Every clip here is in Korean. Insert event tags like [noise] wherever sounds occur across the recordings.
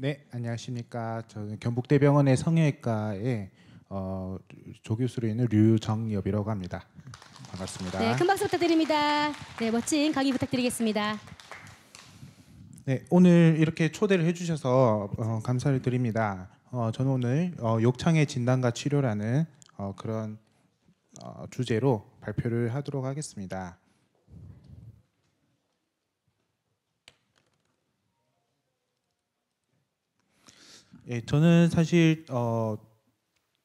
네, 안녕하십니까. 저는 경북대병원의 성형외과의 어, 조교수로 있는 류정엽이라고 합니다. 반갑습니다. 네, 큰 박수 부탁드립니다. 네, 멋진 강의 부탁드리겠습니다. 네, 오늘 이렇게 초대를 해주셔서 어, 감사를 드립니다. 어, 저는 오늘 어, 욕창의 진단과 치료라는 어, 그런 어, 주제로 발표를 하도록 하겠습니다. 예, 저는 사실 어,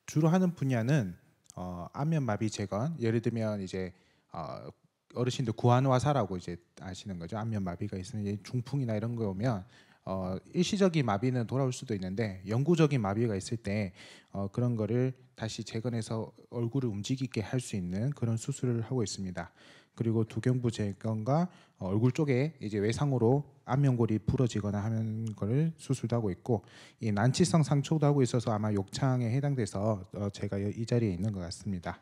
주로 하는 분야는 어, 안면 마비 재건, 예를 들면 이제 어, 어르신들 구안화사라고 이제 아시는 거죠. 안면 마비가 있으면 중풍이나 이런 거 오면 어, 일시적인 마비는 돌아올 수도 있는데 영구적인 마비가 있을 때 어, 그런 거를 다시 재건해서 얼굴을 움직이게 할 수 있는 그런 수술을 하고 있습니다. 그리고 두경부 재건과 어, 얼굴 쪽에 이제 외상으로 안면골이 부러지거나 하는 걸 수술도 하고 있고 이 난치성 상처도 하고 있어서 아마 욕창에 해당돼서 어 제가 이 자리에 있는 것 같습니다.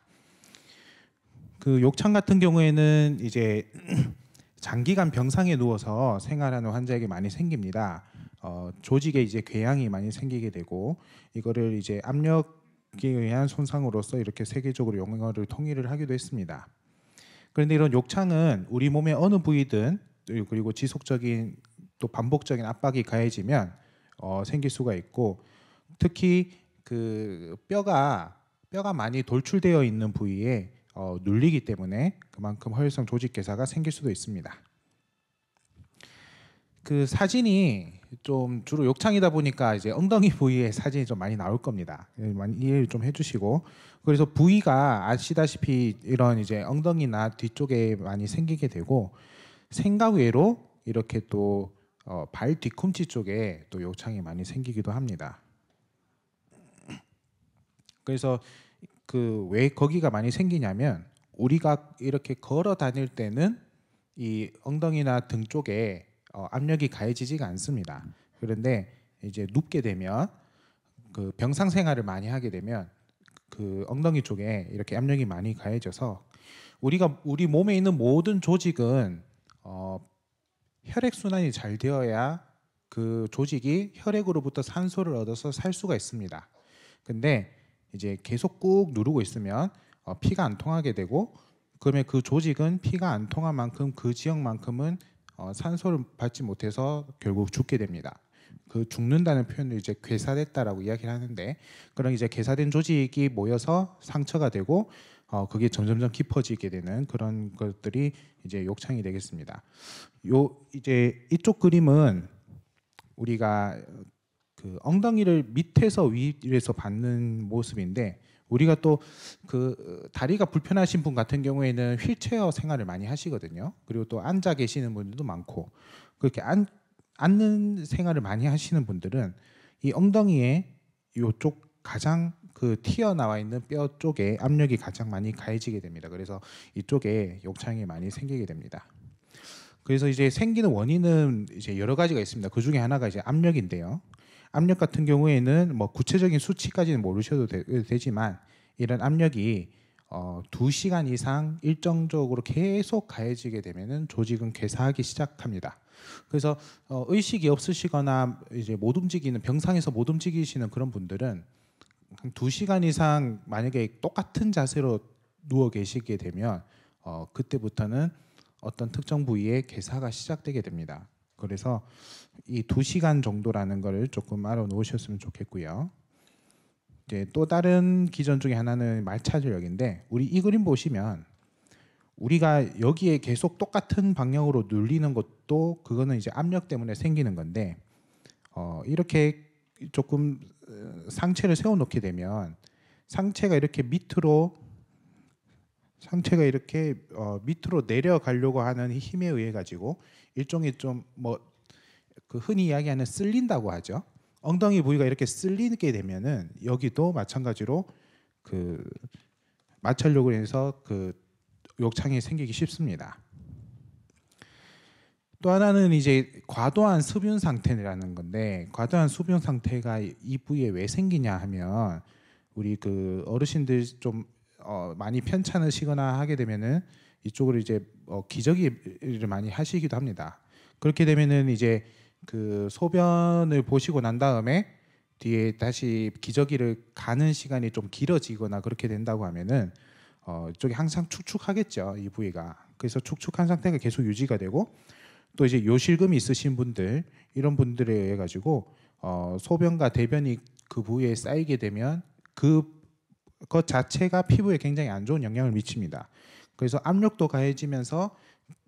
그 욕창 같은 경우에는 이제 [clears throat] 장기간 병상에 누워서 생활하는 환자에게 많이 생깁니다. 어, 조직에 이제 궤양이 많이 생기게 되고 이거를 이제 압력에 의한 손상으로서 이렇게 세계적으로 용어를 통일을 하기도 했습니다. 그런데 이런 욕창은 우리 몸의 어느 부위든 그리고 지속적인 또 반복적인 압박이 가해지면 어, 생길 수가 있고 특히 그 뼈가 뼈가 많이 돌출되어 있는 부위에 어, 눌리기 때문에 그만큼 허혈성 조직 괴사가 생길 수도 있습니다. 그 사진이 좀 주로 욕창이다 보니까 이제 엉덩이 [laughs] 부위에 사진이 좀 많이 나올 겁니다. 많이 이해를 좀 해주시고 그래서 부위가 아시다시피 이런 이제 엉덩이나 뒤쪽에 많이 생기게 되고 생각 외로 이렇게 또 어, 발 뒤꿈치 쪽에 또 요창이 많이 생기기도 합니다. 그래서 그 왜 거기가 많이 생기냐면 우리가 이렇게 걸어 다닐 때는 이 엉덩이나 등 쪽에 어, 압력이 가해지지가 않습니다. 그런데 이제 눕게 되면 그 병상 생활을 많이 하게 되면 그 엉덩이 쪽에 이렇게 압력이 많이 가해져서 우리가 우리 몸에 있는 모든 조직은 어, 혈액 순환이 잘 되어야 그 조직이 혈액으로부터 산소를 얻어서 살 수가 있습니다. 근데 이제 계속 꾹 누르고 있으면 어, 피가 안 통하게 되고 그러면 그 조직은 피가 안 통한 만큼 그 지역만큼은 어, 산소를 받지 못해서 결국 죽게 됩니다. 그 죽는다는 표현을 이제 괴사됐다라고 이야기를 하는데 그런 이제 괴사된 조직이 모여서 상처가 되고 어, 그게 점점점 깊어지게 되는 그런 것들이 이제 욕창이 되겠습니다. 요 이제 이쪽 그림은 우리가 그 엉덩이를 밑에서 위에서 받는 모습인데 우리가 또 그 다리가 불편하신 분 같은 경우에는 휠체어 생활을 많이 하시거든요. 그리고 또 앉아 계시는 분들도 많고 그렇게 앉, 앉는 생활을 많이 하시는 분들은 이 엉덩이에 요쪽 가장 그 튀어나와 있는 뼈 쪽에 압력이 가장 많이 가해지게 됩니다. 그래서 이쪽에 욕창이 많이 생기게 됩니다. 그래서 이제 생기는 원인은 이제 여러 가지가 있습니다. 그 중에 하나가 이제 압력인데요. 압력 같은 경우에는 뭐 구체적인 수치까지는 모르셔도 되, 지만 이런 압력이 어, 2시간 이상 일정적으로 계속 가해지게 되면은 조직은 괴사하기 시작합니다. 그래서 어, 의식이 없으시거나 이제 못 움직이는 병상에서 못 움직이시는 그런 분들은 2시간 이상 만약에 똑같은 자세로 누워 계시게 되면 어, 그때부터는 어떤 특정 부위의 개사가 시작되게 됩니다. 그래서 이 2시간 정도라는 것을 조금 알아 놓으셨으면 좋겠고요. 이제 또 다른 기전 중에 하나는 말차전력인데 우리 이 그림 보시면 우리가 여기에 계속 똑같은 방향으로 눌리는 것도 그거는 이제 압력 때문에 생기는 건데 어, 이렇게 조금 어, 상체를 세워놓게 되면 상체가 이렇게 밑으로 상체가 이렇게 어, 밑으로 내려가려고 하는 힘에 의해 가지고 일종의 좀뭐 그 흔히 이야기하는 쓸린다고 하죠. 엉덩이 부위가 이렇게 쓸리게 되면은 여기도 마찬가지로 그 마찰력으로 해서그 욕창이 생기기 쉽습니다. 또 하나는 이제 과도한 수변 상태라는 건데 과도한 수변 상태가 이 부위에 왜 생기냐 하면 우리 그 어르신들 좀어 많이 편찮으시거나 하게 되면은 이쪽으로 이제 어 기저귀를 많이 하시기도 합니다. 그렇게 되면은 이제 그 소변을 보시고 난 다음에 뒤에 다시 기저귀를 가는 시간이 좀 길어지거나 그렇게 된다고 하면은 어, 이 쪽이 항상 축축하겠죠 이 부위가 그래서 축축한 상태가 계속 유지가 되고 또 이제 요실금이 있으신 분들 이런 분들에 의해 가지고 어, 소변과 대변이 그 부위에 쌓이게 되면 그것 자체가 피부에 굉장히 안 좋은 영향을 미칩니다. 그래서 압력도 가해지면서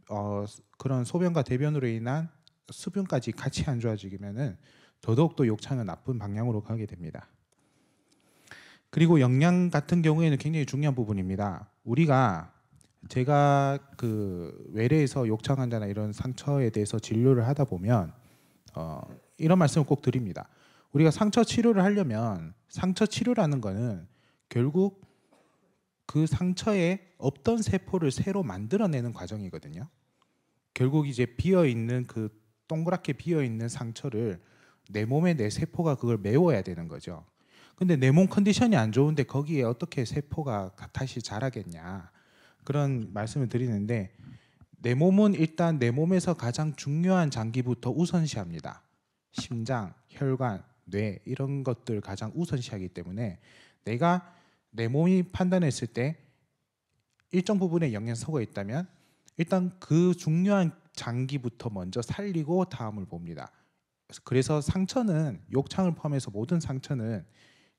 어, 그런 소변과 대변으로 인한 수분까지 같이 안 좋아지면은 더더욱 또 욕창은 나쁜 방향으로 가게 됩니다. 그리고 영양 같은 경우에는 굉장히 중요한 부분입니다. 우리가 제가 그 외래에서 욕창 환자나 이런 상처에 대해서 진료를 하다 보면 어, 이런 말씀을 꼭 드립니다. 우리가 상처 치료를 하려면 상처 치료라는 거는 결국 그 상처에 없던 세포를 새로 만들어내는 과정이거든요. 결국 이제 비어 있는 그 동그랗게 비어 있는 상처를 내몸에내 세포가 그걸 메워야 되는 거죠. 근데 내 몸 컨디션이 안 좋은데 거기에 어떻게 세포가 다시 자라겠냐? 그런 말씀을 드리는데 내 몸은 일단 내 몸에서 가장 중요한 장기부터 우선시합니다. 심장, 혈관, 뇌 이런 것들 가장 우선시하기 때문에 내가 내 몸이 판단했을 때 일정 부분에 영양소가 있다면 일단 그 중요한 장기부터 먼저 살리고 다음을 봅니다. 그래서 상처는 욕창을 포함해서 모든 상처는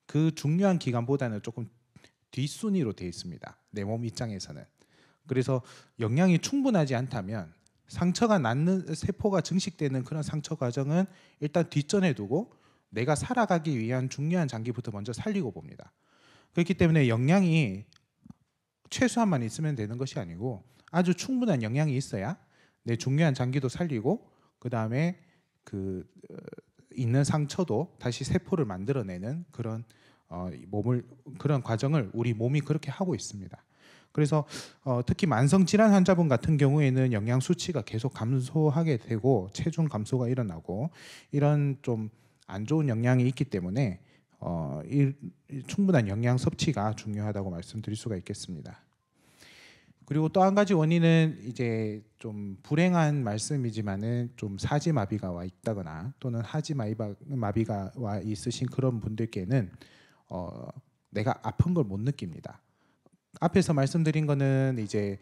그 중요한 기간보다는 조금 뒷순위로 되어 있습니다. 내 몸 입장에서는 그래서 영양이 충분하지 않다면 상처가 낫는 세포가 증식되는 그런 상처 과정은 일단 뒷전에 두고 내가 살아가기 위한 중요한 장기부터 먼저 살리고 봅니다. 그렇기 때문에 영양이 최소한만 있으면 되는 것이 아니고 아주 충분한 영양이 있어야 내 중요한 장기도 살리고 그다음에 그 어, 있는 상처도 다시 세포를 만들어내는 그런 어, 몸을 그런 과정을 우리 몸이 그렇게 하고 있습니다. 그래서 어, 특히 만성 질환 환자분 같은 경우에는 영양 수치가 계속 감소하게 되고 체중 감소가 일어나고 이런 좀 안 좋은 영향이 있기 때문에 어, 이, 충분한 영양 섭취가 중요하다고 말씀드릴 수가 있겠습니다. 그리고 또 한 가지 원인은 이제 좀 불행한 말씀이지만은 좀 사지 마비가 와 있다거나 또는 하지 마비가 와 있으신 그런 분들께는 어, 내가 아픈 걸 못 느낍니다. 앞에서 말씀드린 거는 이제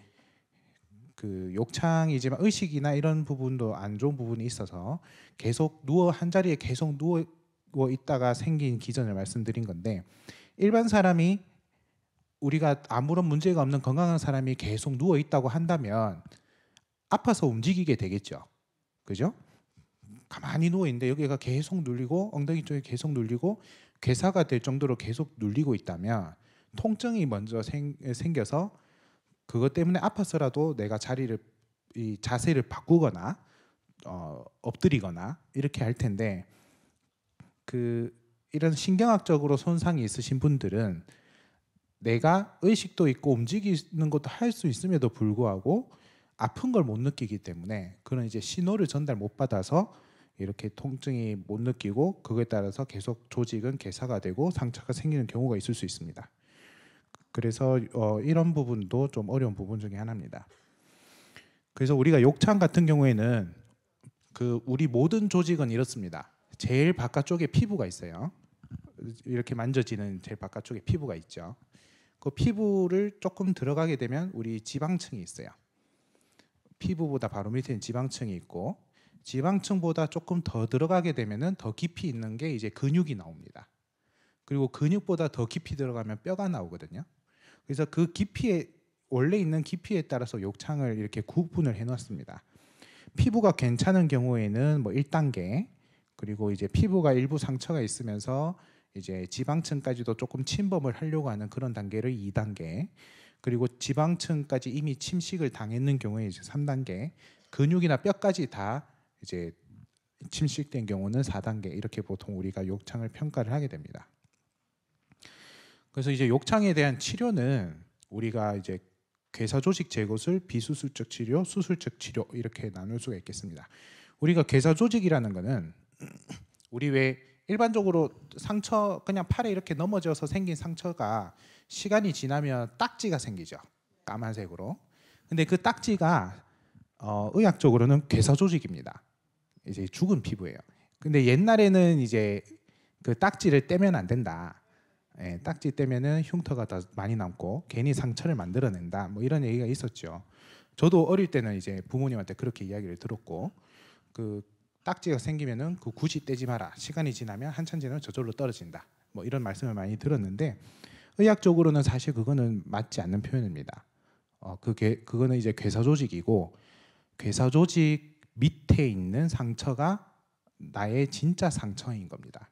그 욕창이지만 의식이나 이런 부분도 안 좋은 부분이 있어서 계속 누워 한 자리에 계속 누워 있다가 생긴 기전을 말씀드린 건데 일반 사람이 우리가 아무런 문제가 없는 건강한 사람이 계속 누워 있다고 한다면 아파서 움직이게 되겠죠. 그죠? 가만히 누워 있는데 여기가 계속 눌리고 엉덩이 쪽에 계속 눌리고 괴사가 될 정도로 계속 눌리고 있다면 통증이 먼저 생, 생겨서 그것 때문에 아파서라도 내가 자리를 이 자세를 바꾸거나 어, 엎드리거나 이렇게 할 텐데 그 이런 신경학적으로 손상이 있으신 분들은 내가 의식도 있고 움직이는 것도 할 수 있음에도 불구하고 아픈 걸 못 느끼기 때문에 그런 이제 신호를 전달 못 받아서 이렇게 통증이 못 느끼고 그거에 따라서 계속 조직은 개사가 되고 상처가 생기는 경우가 있을 수 있습니다. 그래서 어, 이런 부분도 좀 어려운 부분 중에 하나입니다. 그래서 우리가 욕창 같은 경우에는 그 우리 모든 조직은 이렇습니다. 제일 바깥쪽에 피부가 있어요. 이렇게 만져지는 제일 바깥쪽에 피부가 있죠. 그 피부를 조금 들어가게 되면 우리 지방층이 있어요. 피부보다 바로 밑에는 지방층이 있고 지방층보다 조금 더 들어가게 되면은 더 깊이 있는 게 이제 근육이 나옵니다. 그리고 근육보다 더 깊이 들어가면 뼈가 나오거든요. 그래서 그 깊이에 원래 있는 깊이에 따라서 욕창을 이렇게 구분을 해놨습니다. 피부가 괜찮은 경우에는 뭐 1단계 그리고 이제 피부가 일부 상처가 있으면서 이제 지방층까지도 조금 침범을 하려고 하는 그런 단계를 2단계 그리고 지방층까지 이미 침식을 당했는 경우에 이제 3단계 근육이나 뼈까지 다 이제 침식된 경우는 4단계 이렇게 보통 우리가 욕창을 평가를 하게 됩니다. 그래서 이제 욕창에 대한 치료는 우리가 이제 괴사 조직 제거술, 비수술적 치료, 수술적 치료 이렇게 나눌 수가 있겠습니다. 우리가 괴사 조직이라는 거는 [clears throat] 우리 왜 일반적으로 상처 그냥 팔에 이렇게 넘어져서 생긴 상처가 시간이 지나면 딱지가 생기죠. 까만색으로. 근데 그 딱지가 어, 의학적으로는 괴사 조직입니다. 이제 죽은 피부예요. 근데 옛날에는 이제 그 딱지를 떼면 안 된다. 예, 딱지 떼면은 흉터가 더 많이 남고 괜히 상처를 만들어낸다. 뭐 이런 얘기가 있었죠. 저도 어릴 때는 이제 부모님한테 그렇게 이야기를 들었고 그 딱지가 생기면은 그 굳이 떼지 마라. 시간이 지나면 한참 지나면 저절로 떨어진다. 뭐 이런 말씀을 많이 들었는데 의학적으로는 사실 그거는 맞지 않는 표현입니다. 어, 그게 그거는 이제 괴사 조직이고 괴사 조직 밑에 있는 상처가 나의 진짜 상처인 겁니다.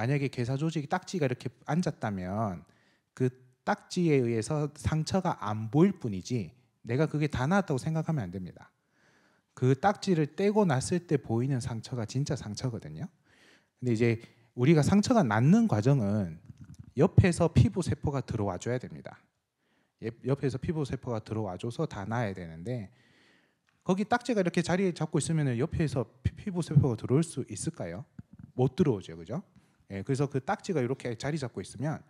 만약에 괴사 조직이 딱지가 이렇게 앉았다면 그 딱지에 의해서 상처가 안 보일 뿐이지 내가 그게 다 나았다고 생각하면 안 됩니다. 그 딱지를 떼고 났을 때 보이는 상처가 진짜 상처거든요. 근데 이제 우리가 상처가 낫는 과정은 옆에서 피부 세포가 들어와 줘야 됩니다. 옆에서 피부 세포가 들어와 줘서 다 나아야 되는데 거기 딱지가 이렇게 자리에 잡고 있으면 옆에서 피, 피부 세포가 들어올 수 있을까요? 못 들어오죠, 그죠? 예, 그래서 그 딱지가 이렇게 자리 잡고 있으면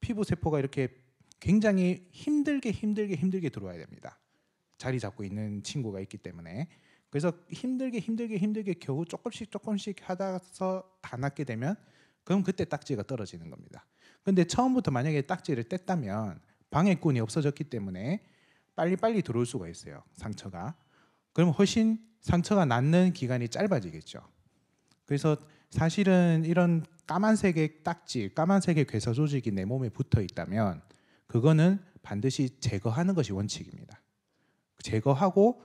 피부 세포가 이렇게 굉장히 힘들게 힘들게 힘들게 들어와야 됩니다. 자리 잡고 있는 친구가 있기 때문에 그래서 힘들게 힘들게 힘들게 겨우 조금씩 조금씩 하다서 다 낫게 되면 그럼 그때 딱지가 떨어지는 겁니다. 근데 처음부터 만약에 딱지를 뗐다면 방해꾼이 없어졌기 때문에 빨리빨리 들어올 수가 있어요. 상처가. 그럼 훨씬 상처가 낫는 기간이 짧아지겠죠. 그래서 사실은 이런 까만색의 딱지, 까만색의 괴사 조직이 내 몸에 붙어 있다면 그거는 반드시 제거하는 것이 원칙입니다. 제거하고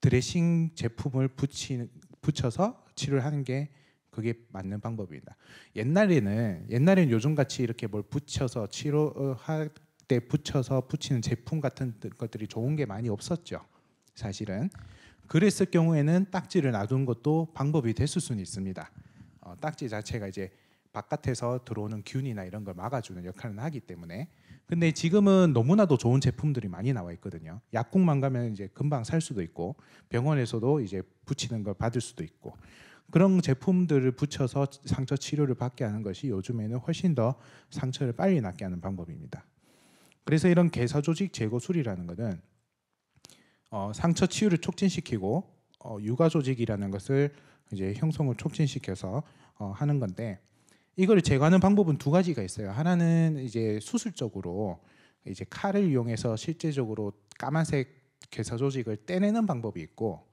드레싱 제품을 붙이, 붙여서 치료를 하는 게 그게 맞는 방법입니다. 옛날에는 옛날에는 요즘 같이 이렇게 뭘 붙여서 치료할 어, 때 붙여서 붙이는 제품 같은 것들이 좋은 게 많이 없었죠. 사실은 그랬을 경우에는 딱지를 놔둔 것도 방법이 됐을 수는 있습니다. 어, 딱지 자체가 이제 바깥에서 들어오는 균이나 이런 걸 막아주는 역할을 하기 때문에 근데 지금은 너무나도 좋은 제품들이 많이 나와 있거든요. 약국만 가면 이제 금방 살 수도 있고 병원에서도 이제 붙이는 걸 받을 수도 있고 그런 제품들을 붙여서 상처 치료를 받게 하는 것이 요즘에는 훨씬 더 상처를 빨리 낫게 하는 방법입니다. 그래서 이런 개사 조직 제거 술이라는 것은 어, 상처 치유를 촉진시키고 어, 육아 조직이라는 것을 이제 형성을 촉진시켜서 어, 하는 건데 이걸 제거하는 방법은 두 가지가 있어요. 하나는 이제 수술적으로 이제 칼을 이용해서 실제적으로 까만색 괴사 조직을 떼내는 방법이 있고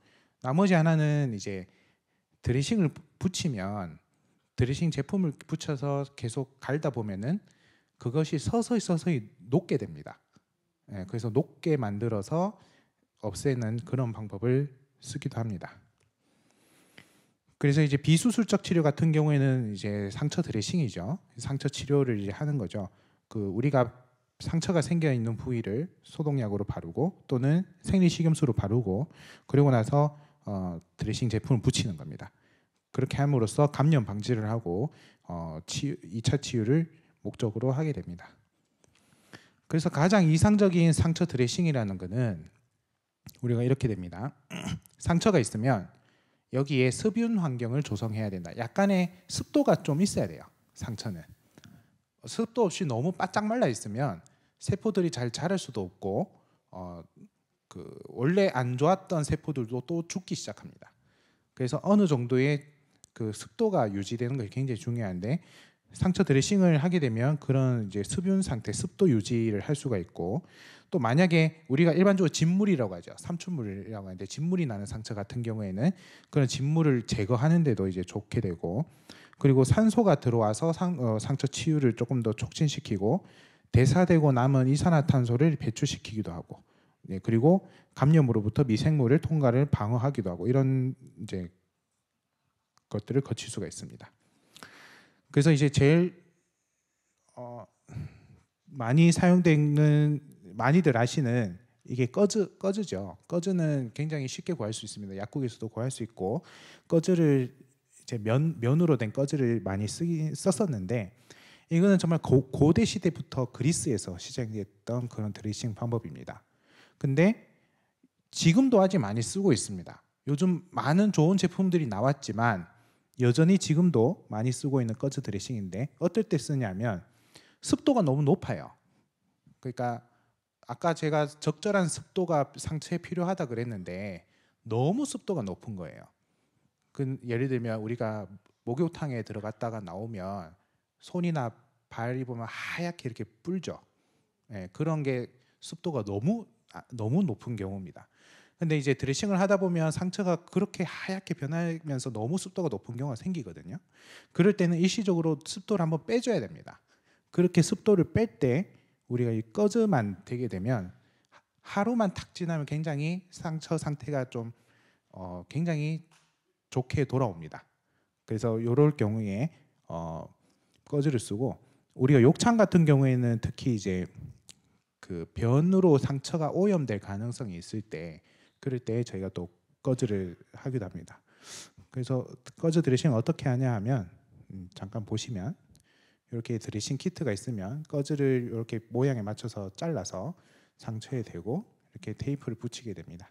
나머지 하나는 이제 드레싱을 붙이면 드레싱 제품을 붙여서 계속 갈다 보면은 그것이 서서히 서서히 녹게 됩니다. 예, 그래서 녹게 만들어서 없애는 그런 방법을 쓰기도 합니다. 그래서 이제 비수술적 치료 같은 경우에는 이제 상처 드레싱이죠. 상처 치료를 이제 하는 거죠. 그 우리가 상처가 생겨 있는 부위를 소독약으로 바르고 또는 생리식염수로 바르고 그리고 나서 어, 드레싱 제품을 붙이는 겁니다. 그렇게 함으로써 감염 방지를 하고 어, 치, 2차 치유를 목적으로 하게 됩니다. 그래서 가장 이상적인 상처 드레싱이라는 것은 우리가 이렇게 됩니다. [clears throat] 상처가 있으면 여기에 습윤 환경을 조성해야 된다. 약간의 습도가 좀 있어야 돼요. 상처는 습도 없이 너무 바짝 말라 있으면 세포들이 잘 자랄 수도 없고 어, 그 원래 안 좋았던 세포들도 또 죽기 시작합니다. 그래서 어느 정도의 그 습도가 유지되는 것이 굉장히 중요한데 상처 드레싱을 하게 되면 그런 이제 습윤 상태, 습도 유지를 할 수가 있고 또 만약에 우리가 일반적으로 진물이라고 하죠. 삼춘물이라고 하는데 진물이 나는 상처 같은 경우에는 그런 진물을 제거하는데도 이제 좋게 되고 그리고 산소가 들어와서 상, 어, 상처 치유를 조금 더 촉진시키고 대사되고 남은 이산화탄소를 배출시키기도 하고 예, 그리고 감염으로부터 미생물을 통과를 방어하기도 하고 이런 이제 것들을 거칠 수가 있습니다. 그래서 이제 제일 어, 많이 사용되는 많이들 아시는 이게 꺼즈 꺼즈죠. 꺼즈는 굉장히 쉽게 구할 수 있습니다. 약국에서도 구할 수 있고 꺼즈를 이제 면 면으로 된 꺼즈를 많이 쓰기 썼었는데 이거는 정말 고, 대 시대부터 그리스에서 시작됐던 그런 드레싱 방법입니다. 근데 지금도 아직 많이 쓰고 있습니다. 요즘 많은 좋은 제품들이 나왔지만 여전히 지금도 많이 쓰고 있는 꺼즈 드레싱인데 어떨 때 쓰냐면 습도가 너무 높아요. 그러니까 아까 제가 적절한 습도가 상처에 필요하다 그랬는데 너무 습도가 높은 거예요. 그 예를 들면 우리가 목욕탕에 들어갔다가 나오면 손이나 발이 보면 하얗게 이렇게 뿔죠. 예, 그런 게 습도가 너무 아, 너무 높은 경우입니다. 근데 이제 드레싱을 하다 보면 상처가 그렇게 하얗게 변하면서 너무 습도가 높은 경우가 생기거든요. 그럴 때는 일시적으로 습도를 한번 빼줘야 됩니다. 그렇게 습도를 뺄때 우리가 이 꺼즈만 되게 되면 하루만 탁 지나면 굉장히 상처 상태가 좀 어, 굉장히 좋게 돌아옵니다. 그래서 이럴 경우에 어, 꺼즈를 쓰고 우리가 욕창 같은 경우에는 특히 이제 그 변으로 상처가 오염될 가능성이 있을 때 그럴 때 저희가 또 꺼즈를 하기도 합니다. 그래서 꺼즈 드레싱 어떻게 하냐 하면 음, 잠깐 보시면 이렇게 드레싱 키트가 있으면 거즈를 이렇게 모양에 맞춰서 잘라서 상처에 대고 이렇게 테이프를 붙이게 됩니다.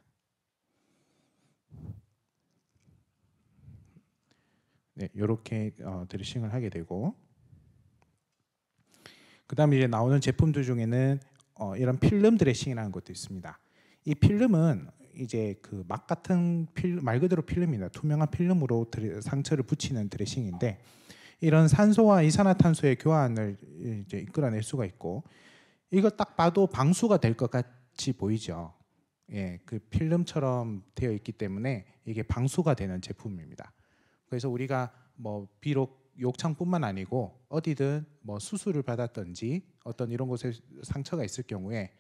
네, 이렇게 어, 드레싱을 하게 되고 그 다음에 이제 나오는 제품들 중에는 어, 이런 필름 드레싱이라는 것도 있습니다. 이 필름은 이제 그 막 같은 필, 말 그대로 필름입니다. 투명한 필름으로 드레, 상처를 붙이는 드레싱인데 이런 산소와 이산화탄소의 교환을 이제 이끌어낼 수가 있고 이걸 딱 봐도 방수가 될 것 같이 보이죠. 예, 그 필름처럼 되어 있기 때문에 이게 방수가 되는 제품입니다. 그래서 우리가 뭐 비록 욕창뿐만 아니고 어디든 뭐 수술을 받았든지 어떤 이런 곳에 상처가 있을 경우에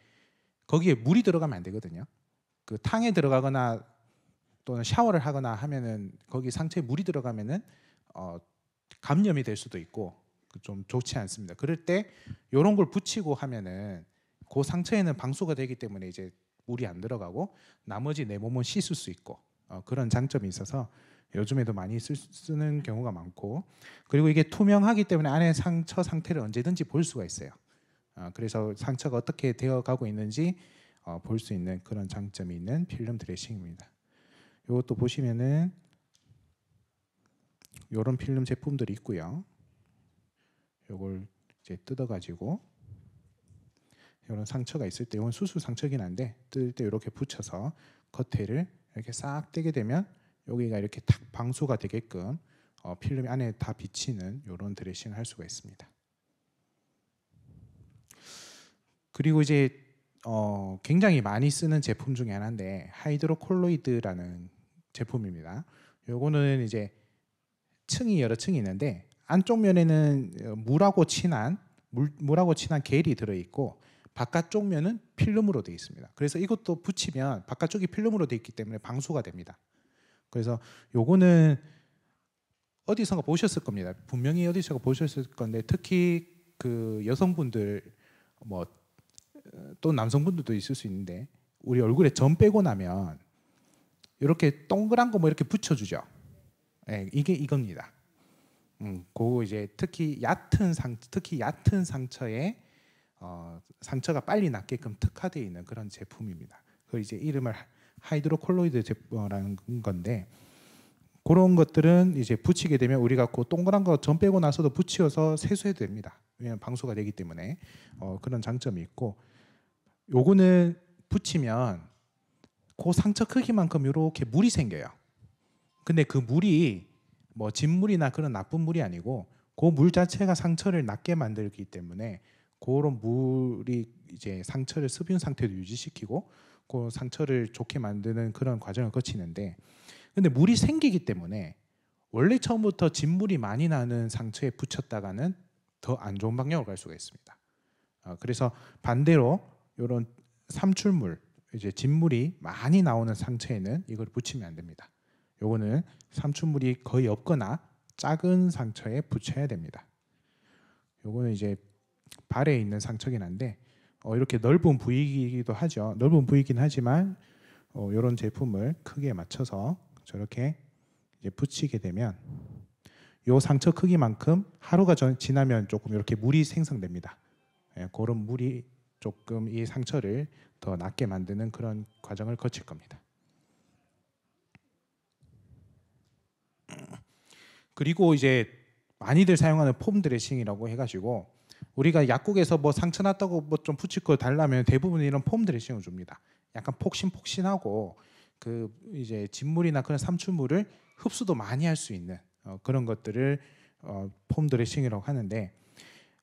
거기에 물이 들어가면 안 되거든요. 그 탕에 들어가거나 또는 샤워를 하거나 하면은 거기 상처에 물이 들어가면은 어 감염이 될 수도 있고 그 좀 좋지 않습니다. 그럴 때 이런 걸 붙이고 하면은 그 상처에는 방수가 되기 때문에 이제 물이 안 들어가고 나머지 내 몸은 씻을 수 있고 어, 그런 장점이 있어서 요즘에도 많이 쓰, 쓰는 경우가 많고 그리고 이게 투명하기 때문에 안에 상처 상태를 언제든지 볼 수가 있어요. 어, 그래서 상처가 어떻게 되어가고 있는지 어, 볼수 있는 그런 장점이 있는 필름 드레싱입니다. 이것도 보시면은 이런 필름 제품들이 있고요. 요걸 이제 뜯어가지고 이런 상처가 있을 때 이건 수술 상처긴 한데 뜯을 때 이렇게 붙여서 겉에를 이렇게 싹 떼게 되면 여기가 이렇게 탁 방수가 되게끔 어, 필름 안에 다 비치는 이런 드레싱을 할 수가 있습니다. 그리고 이제 어, 굉장히 많이 쓰는 제품 중에 하나인데 하이드로콜로이드라는 제품입니다. 요거는 이제 층이 여러 층이 있는데 안쪽 면에는 어, 물하고 친한 물, 물하고 친한 겔이 들어 있고 바깥쪽 면은 필름으로 되어 있습니다. 그래서 이것도 붙이면 바깥쪽이 필름으로 되어 있기 때문에 방수가 됩니다. 그래서 요거는 어디선가 보셨을 겁니다. 분명히 어디서가 보셨을 건데 특히 그 여성분들 뭐또 어, 남성분들도 있을 수 있는데 우리 얼굴에 점 빼고 나면 이렇게 동그란 거 뭐 이렇게 붙여주죠. 예, 이게 이겁니다. 음, 고 이제 특히 얕은 상 특히 얕은 상처에 어, 상처가 빨리 낫게끔 특화되어 있는 그런 제품입니다. 그 이제 이름을 하이드로콜로이드 제품이라는 건데 그런 것들은 이제 붙이게 되면 우리가 그 동그란 거 전 빼고 나서도 붙이서 세수해도 됩니다. 왜냐면 방수가 되기 때문에 어, 그런 장점이 있고 요거는 붙이면 그 상처 크기만큼 이렇게 물이 생겨요. 근데 그 물이 뭐 진물이나 그런 나쁜 물이 아니고 그 물 자체가 상처를 낫게 만들기 때문에 그런 물이 이제 상처를 습윤 상태도 유지시키고 그 상처를 좋게 만드는 그런 과정을 거치는데 근데 물이 생기기 때문에 원래 처음부터 진물이 많이 나는 상처에 붙였다가는 더 안 좋은 방향으로 갈 수가 있습니다. 어, 그래서 반대로 이런 삼출물 이제 진물이 많이 나오는 상처에는 이걸 붙이면 안 됩니다. 요거는 삼춘물이 거의 없거나 작은 상처에 붙여야 됩니다. 요거는 이제 발에 있는 상처긴 한데 어, 이렇게 넓은 부위이기도 하죠. 넓은 부위긴 하지만 어, 이런 제품을 크게 맞춰서 저렇게 이제 붙이게 되면 요 상처 크기만큼 하루가 전, 지나면 조금 이렇게 물이 생성됩니다. 예, 그런 물이 조금 이 상처를 더 낫게 만드는 그런 과정을 거칠 겁니다. 그리고 이제 많이들 사용하는 폼 드레싱이라고 해가지고 우리가 약국에서 뭐 상처 났다고 뭐 좀 붙이고 달라면 대부분 이런 폼 드레싱을 줍니다. 약간 폭신폭신하고 그 이제 진물이나 그런 삼출물을 흡수도 많이 할 수 있는 어, 그런 것들을 어, 폼 드레싱이라고 하는데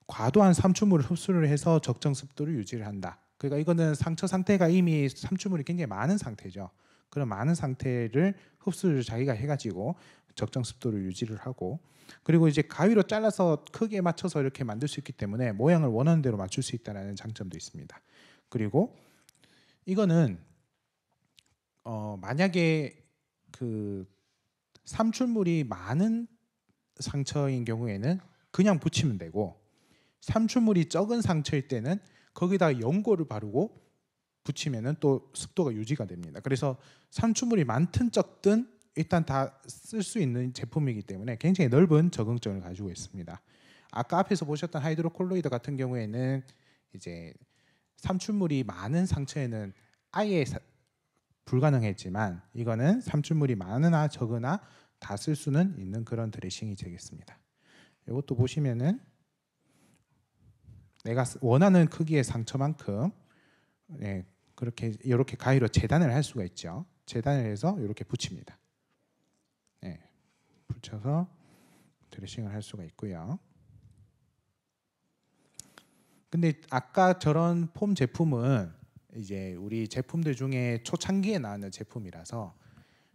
과도한 삼출물을 흡수를 해서 적정 습도를 유지를 한다. 그러니까 이거는 상처 상태가 이미 삼출물이 굉장히 많은 상태죠. 그런 많은 상태를 흡수를 자기가 해가지고 적정 습도를 유지를 하고 그리고 이제 가위로 잘라서 크게 맞춰서 이렇게 만들 수 있기 때문에 모양을 원하는 대로 맞출 수 있다는 장점도 있습니다. 그리고 이거는 어 만약에 그 삼출물이 많은 상처인 경우에는 그냥 붙이면 되고 삼출물이 적은 상처일 때는 거기다 연고를 바르고 붙이면은 또 습도가 유지가 됩니다. 그래서 삼출물이 많든 적든 일단 다 쓸 수 있는 제품이기 때문에 굉장히 넓은 적응점을 가지고 있습니다. 아까 앞에서 보셨던 하이드로 콜로이드 같은 경우에는 이제 삼출물이 많은 상처에는 아예 사, 불가능했지만 이거는 삼출물이 많으나 적으나 다 쓸 수는 있는 그런 드레싱이 되겠습니다. 이것도 보시면은 내가 원하는 크기의 상처만큼 예, 그렇게 이렇게 가위로 재단을 할 수가 있죠. 재단을 해서 이렇게 붙입니다. 붙여서 드레싱을 할 수가 있고요. 근데 아까 저런 폼 제품은 이제 우리 제품들 중에 초창기에 나오는 제품이라서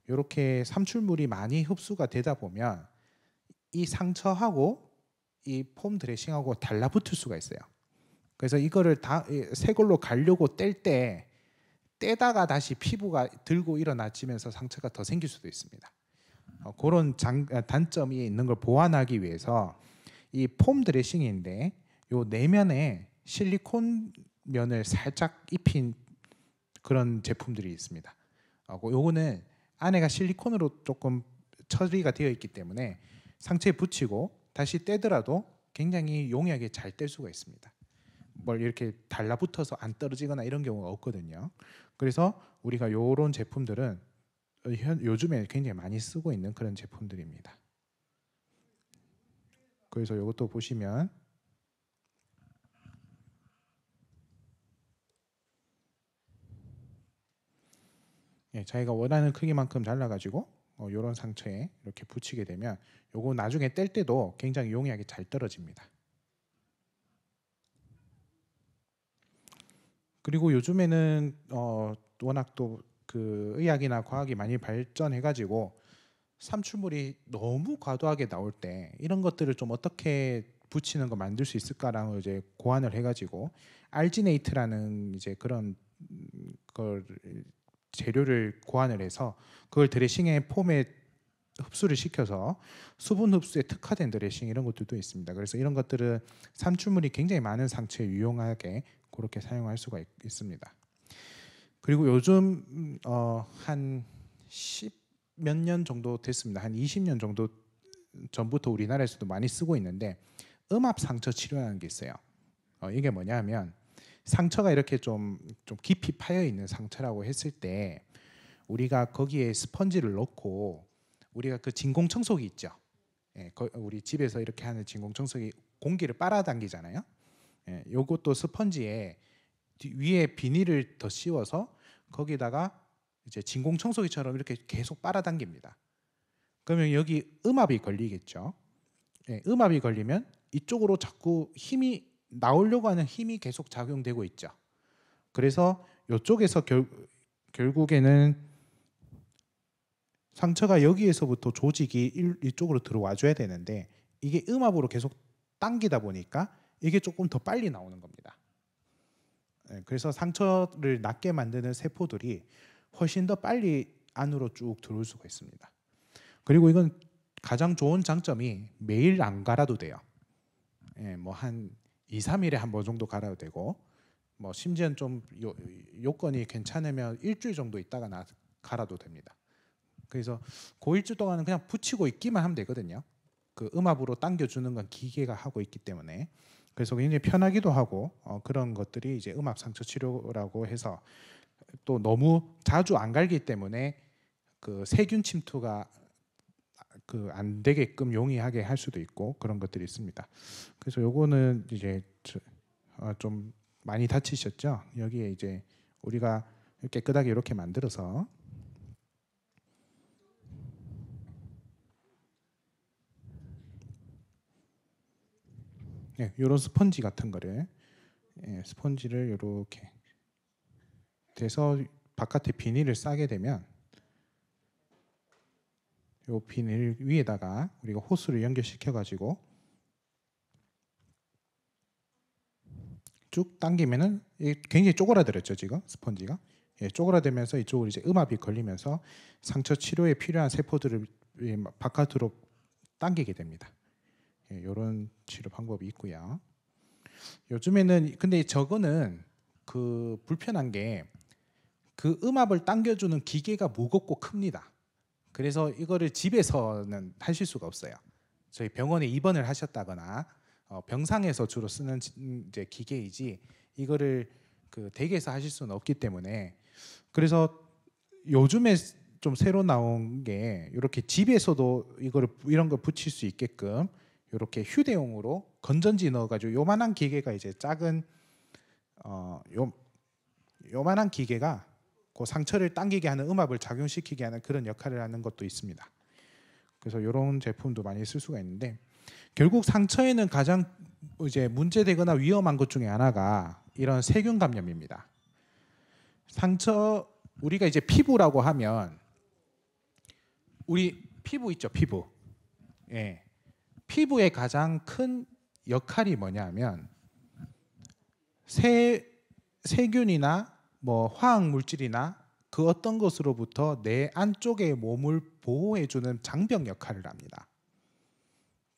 이렇게 삼출물이 많이 흡수가 되다 보면 이 상처하고 이 폼 드레싱하고 달라붙을 수가 있어요. 그래서 이거를 다새 걸로 갈려고 뗄 때 떼다가 다시 피부가 들고 일어나지면서 상처가 더 생길 수도 있습니다. 어, 그런 장, 아, 단점이 있는 걸 보완하기 위해서 이 폼 드레싱인데 요 내면에 실리콘 면을 살짝 입힌 그런 제품들이 있습니다. 어, 그 요거는 안에가 실리콘으로 조금 처리가 되어 있기 때문에 상체에 붙이고 다시 떼더라도 굉장히 용이하게 잘 뗄 수가 있습니다. 뭘 이렇게 달라붙어서 안 떨어지거나 이런 경우가 없거든요. 그래서 우리가 요런 제품들은 현, 요즘에 굉장히 많이 쓰고 있는 그런 제품들입니다. 그래서 이것도 보시면 예, 자기가 원하는 크기만큼 잘라가지고 어, 이런 상처에 이렇게 붙이게 되면 요거 나중에 뗄 때도 굉장히 용이하게 잘 떨어집니다. 그리고 요즘에는 어, 워낙 또그 의학이나 과학이 많이 발전해가지고 삼출물이 너무 과도하게 나올 때 이런 것들을 좀 어떻게 붙이는 거 만들 수 있을까라고 이제 고안을 해가지고 알지네이트라는 이제 그런 걸 재료를 고안을 해서 그걸 드레싱의 폼에 흡수를 시켜서 수분 흡수에 특화된 드레싱 이런 것들도 있습니다. 그래서 이런 것들은 삼출물이 굉장히 많은 상처에 유용하게 그렇게 사용할 수가 있, 습니다 그리고 요즘 어, 한십몇년 정도 됐습니다. 한 20년 정도 전부터 우리나라에서도 많이 쓰고 있는데 음압 상처 치료라는 게 있어요. 어, 이게 뭐냐면 상처가 이렇게 좀, 좀 깊이 파여 있는 상처라고 했을 때 우리가 거기에 스펀지를 넣고 우리가 그 진공 청소기 있죠. 예, 우리 집에서 이렇게 하는 진공 청소기 공기를 빨아당기잖아요. 예, 요것도 스펀지에 위에 비닐을 더 씌워서 거기다가 이제 진공 청소기처럼 이렇게 계속 빨아당깁니다. 그러면 여기 음압이 걸리겠죠. 예, 음압이 걸리면 이쪽으로 자꾸 힘이 나오려고 하는 힘이 계속 작용되고 있죠. 그래서 이쪽에서 결, 결국에는 상처가 여기에서부터 조직이 이쪽으로 들어와 줘야 되는데 이게 음압으로 계속 당기다 보니까 이게 조금 더 빨리 나오는 겁니다. 예, 그래서 상처를 낫게 만드는 세포들이 훨씬 더 빨리 안으로 쭉 들어올 수가 있습니다. 그리고 이건 가장 좋은 장점이 매일 안 갈아도 돼요. 예, 뭐한 2, 3일에 한 번 정도 갈아도 되고 뭐 심지어는 좀 요, 요건이 괜찮으면 일주일 정도 있다가 나, 갈아도 됩니다. 그래서 그 일주 동안은 그냥 붙이고 있기만 하면 되거든요. 그 음압으로 당겨주는 건 기계가 하고 있기 때문에 그래서 굉장히 편하기도 하고 어, 그런 것들이 이제 음압 상처 치료라고 해서 또 너무 자주 안 갈기 때문에 그 세균 침투가 그 안 되게끔 용이하게 할 수도 있고 그런 것들이 있습니다. 그래서 요거는 이제 어, 좀 많이 다치셨죠? 여기에 이제 우리가 깨끗하게 이렇게 만들어서 예, 이런 스펀지 같은 거를 예, 스펀지를 이렇게 돼서 바깥에 비닐을 싸게 되면 이 비닐 위에다가 우리가 호스를 연결시켜 가지고 쭉 당기면은 굉장히 쪼그라들었죠 지금 스펀지가 예, 쪼그라들면서 이쪽으로 이제 음압이 걸리면서 상처 치료에 필요한 세포들을 바깥으로 당기게 됩니다. 이런 예, 치료 방법이 있고요. 요즘에는 근데 저거는 그 불편한 게 그 음압을 당겨주는 기계가 무겁고 큽니다. 그래서 이거를 집에서는 하실 수가 없어요. 저희 병원에 입원을 하셨다거나 어, 병상에서 주로 쓰는 음, 이제 기계이지 이거를 그 댁에서 하실 수는 없기 때문에 그래서 요즘에 좀 새로 나온 게 이렇게 집에서도 이거를 이런 걸 붙일 수 있게끔 이렇게 휴대용으로 건전지 넣어가지고 요만한 기계가 이제 작은 어, 요, 요만한 기계가 그 상처를 당기게 하는 음압을 작용시키게 하는 그런 역할을 하는 것도 있습니다. 그래서 이런 제품도 많이 쓸 수가 있는데 결국 상처에는 가장 이제 문제되거나 위험한 것 중에 하나가 이런 세균 감염입니다. 상처 우리가 이제 피부라고 하면 우리 피부 있죠 피부 예 피부의 가장 큰 역할이 뭐냐면 세, 세균이나 뭐 화학 물질이나 그 어떤 것으로부터 내 안쪽의 몸을 보호해주는 장벽 역할을 합니다.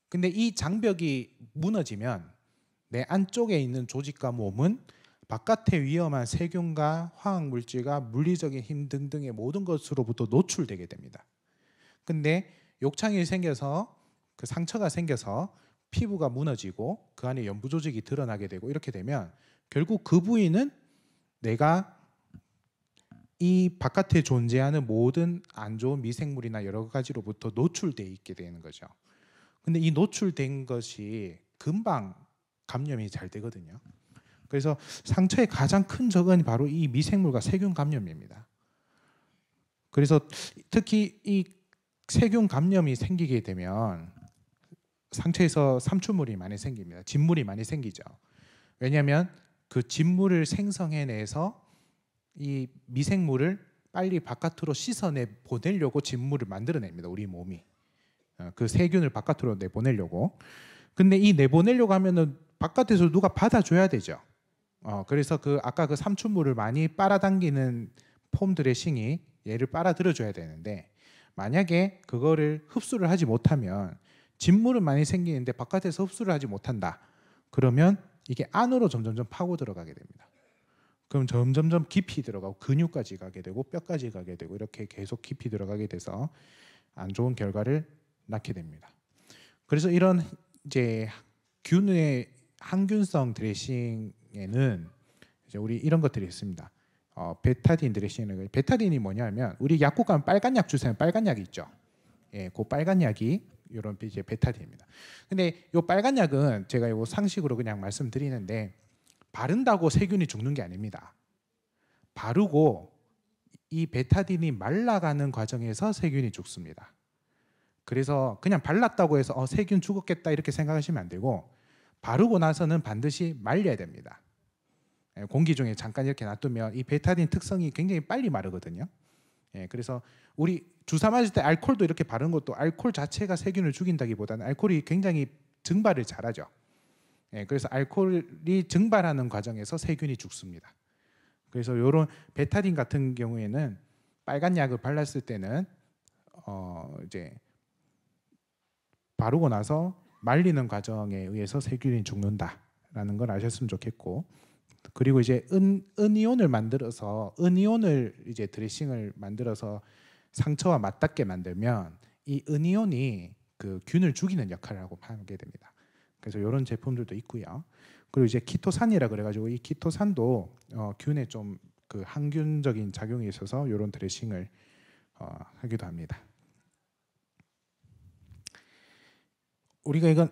근데 이 장벽이 무너지면 내 안쪽에 있는 조직과 몸은 바깥의 위험한 세균과 화학 물질과 물리적인 힘 등등의 모든 것으로부터 노출되게 됩니다. 근데 욕창이 생겨서 그 상처가 생겨서 피부가 무너지고 그 안에 염부 조직이 드러나게 되고 이렇게 되면 결국 그 부위는 내가 이 바깥에 존재하는 모든 안 좋은 미생물이나 여러 가지로부터 노출돼 있게 되는 거죠. 근데 이 노출된 것이 금방 감염이 잘 되거든요. 그래서 상처의 가장 큰 적은 바로 이 미생물과 세균 감염입니다. 그래서 특히 이 세균 감염이 생기게 되면 상처에서 삼추물이 많이 생깁니다. 진물이 많이 생기죠. 왜냐하면 그 진물을 생성해내서 이 미생물을 빨리 바깥으로 씻어내 보내려고 진물을 만들어냅니다. 우리 몸이 어, 그 세균을 바깥으로 내보내려고. 근데 이 내보내려고 하면은 바깥에서 누가 받아줘야 되죠. 어, 그래서 그 아까 그 삼춘물을 많이 빨아당기는 폼들의 신이 얘를 빨아들여줘야 되는데 만약에 그거를 흡수를 하지 못하면 진물은 많이 생기는데 바깥에서 흡수를 하지 못한다. 그러면 이게 안으로 점점점 파고 들어가게 됩니다. 그럼 점점점 깊이 들어가고 근육까지 가게 되고 뼈까지 가게 되고 이렇게 계속 깊이 들어가게 돼서 안 좋은 결과를 낳게 됩니다. 그래서 이런 이제 균의 항균성 드레싱에는 이제 우리 이런 것들이 있습니다. 어, 베타딘 드레싱은 베타딘이 뭐냐면 우리 약국 가면 빨간 약 주세요. 빨간 약이 있죠. 예, 그 빨간 약이 이런 이제 베타딘입니다. 근데 이 빨간 약은 제가 이거 상식으로 그냥 말씀드리는데 바른다고 세균이 죽는 게 아닙니다. 바르고 이 베타딘이 말라가는 과정에서 세균이 죽습니다. 그래서 그냥 발랐다고 해서 어, 세균 죽었겠다 이렇게 생각하시면 안 되고 바르고 나서는 반드시 말려야 됩니다. 예, 공기 중에 잠깐 이렇게 놔두면 이 베타딘 특성이 굉장히 빨리 마르거든요. 예, 그래서 우리 주사 맞을 때 알코올도 이렇게 바른 것도 알코올 자체가 세균을 죽인다기보다는 알코올이 굉장히 증발을 잘하죠. 예, 그래서 알코올이 증발하는 과정에서 세균이 죽습니다. 그래서 이런 베타딘 같은 경우에는 빨간 약을 발랐을 때는 어 이제 바르고 나서 말리는 과정에 의해서 세균이 죽는다라는 걸 아셨으면 좋겠고 그리고 이제 은 은이온을 만들어서 은이온을 이제 드레싱을 만들어서 상처와 맞닿게 만들면 이 은이온이 그 균을 죽이는 역할을 하고 하게 됩니다. 그래서 이런 제품들도 있고요. 그리고 이제 키토산이라 그래가지고 이 키토산도 어, 균에 좀 그 항균적인 작용이 있어서 이런 드레싱을 어, 하기도 합니다. 우리가 이건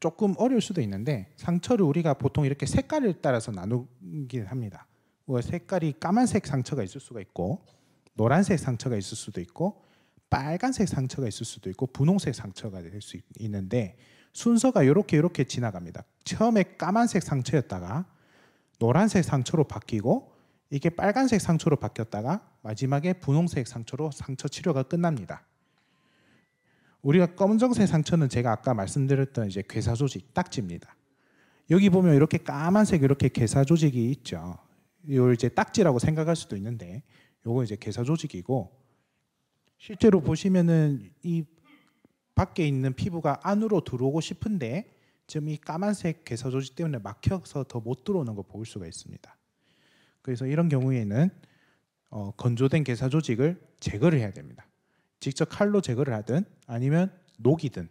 조금 어려울 수도 있는데 상처를 우리가 보통 이렇게 색깔을 따라서 나누긴 합니다. 뭐 색깔이 까만색 상처가 있을 수가 있고 노란색 상처가 있을 수도 있고 빨간색 상처가 있을 수도 있고 분홍색 상처가 될 수 있는데 순서가 이렇게 이렇게 지나갑니다. 처음에 까만색 상처였다가 노란색 상처로 바뀌고 이게 빨간색 상처로 바뀌었다가 마지막에 분홍색 상처로 상처 치료가 끝납니다. 우리가 검정색 상처는 제가 아까 말씀드렸던 이제 괴사 조직 딱지입니다. 여기 보면 이렇게 까만색 이렇게 괴사 조직이 있죠. 이걸 이제 딱지라고 생각할 수도 있는데 요거 이제 괴사 조직이고 실제로 보시면은 이 밖에 있는 피부가 안으로 들어오고 싶은데 지금 이 까만색 괴사 조직 때문에 막혀서 더 못 들어오는 걸 볼 수가 있습니다. 그래서 이런 경우에는 어, 건조된 괴사 조직을 제거를 해야 됩니다. 직접 칼로 제거를 하든 아니면 녹이든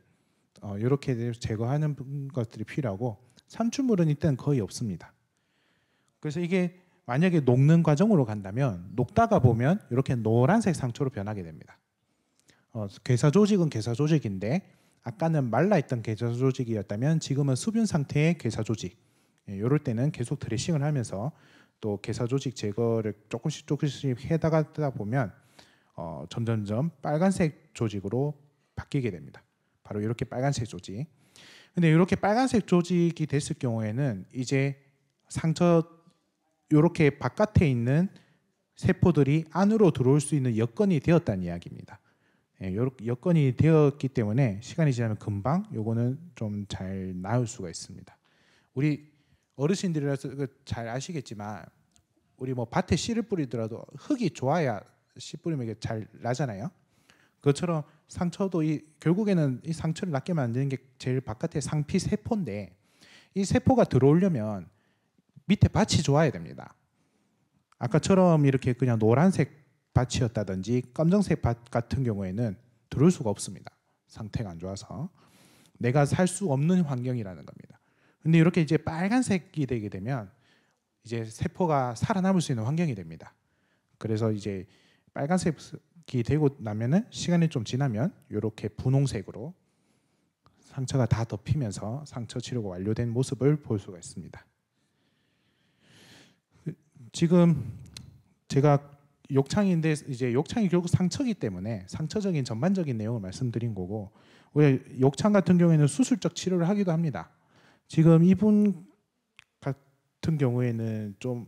어, 이렇게 제거하는 것들이 필요하고 삼추물은 일단 거의 없습니다. 그래서 이게 만약에 녹는 과정으로 간다면 녹다가 보면 이렇게 노란색 상처로 변하게 됩니다. 어, 괴사 조직은 괴사 조직인데 아까는 말라있던 괴사 조직이었다면 지금은 수분 상태의 괴사 조직. 예, 이럴 때는 계속 드레싱을 하면서 또 괴사 조직 제거를 조금씩 조금씩 해다가다 보면 어, 점점점 빨간색 조직으로 바뀌게 됩니다. 바로 이렇게 빨간색 조직. 근데 이렇게 빨간색 조직이 됐을 경우에는 이제 상처 이렇게 바깥에 있는 세포들이 안으로 들어올 수 있는 여건이 되었다는 이야기입니다. 예, 여건이 되었기 때문에 시간이 지나면 금방 요거는 좀 잘 나을 수가 있습니다. 우리 어르신들이라서 그 잘 아시겠지만 우리 뭐 밭에 씨를 뿌리더라도 흙이 좋아야 씨 뿌리면 이게 잘 나잖아요. 그것처럼 상처도 이 결국에는 이 상처를 낫게 만드는 게 제일 바깥의 상피 세포인데 이 세포가 들어오려면 밑에 밭이 좋아야 됩니다. 아까처럼 이렇게 그냥 노란색 밭이었다든지 검정색 밭 같은 경우에는 들어올 수가 없습니다. 상태가 안 좋아서 내가 살 수 없는 환경이라는 겁니다. 근데 이렇게 이제 빨간색이 되게 되면 이제 세포가 살아남을 수 있는 환경이 됩니다. 그래서 이제 빨간색이 되고 나면은 시간이 좀 지나면 이렇게 분홍색으로 상처가 다 덮이면서 상처 치료가 완료된 모습을 볼 수가 있습니다. 지금 제가 욕창인데 이제 욕창이 결국 상처기 때문에 상처적인 전반적인 내용을 말씀드린 거고 왜 욕창 같은 경우에는 수술적 치료를 하기도 합니다. 지금 이분 같은 경우에는 좀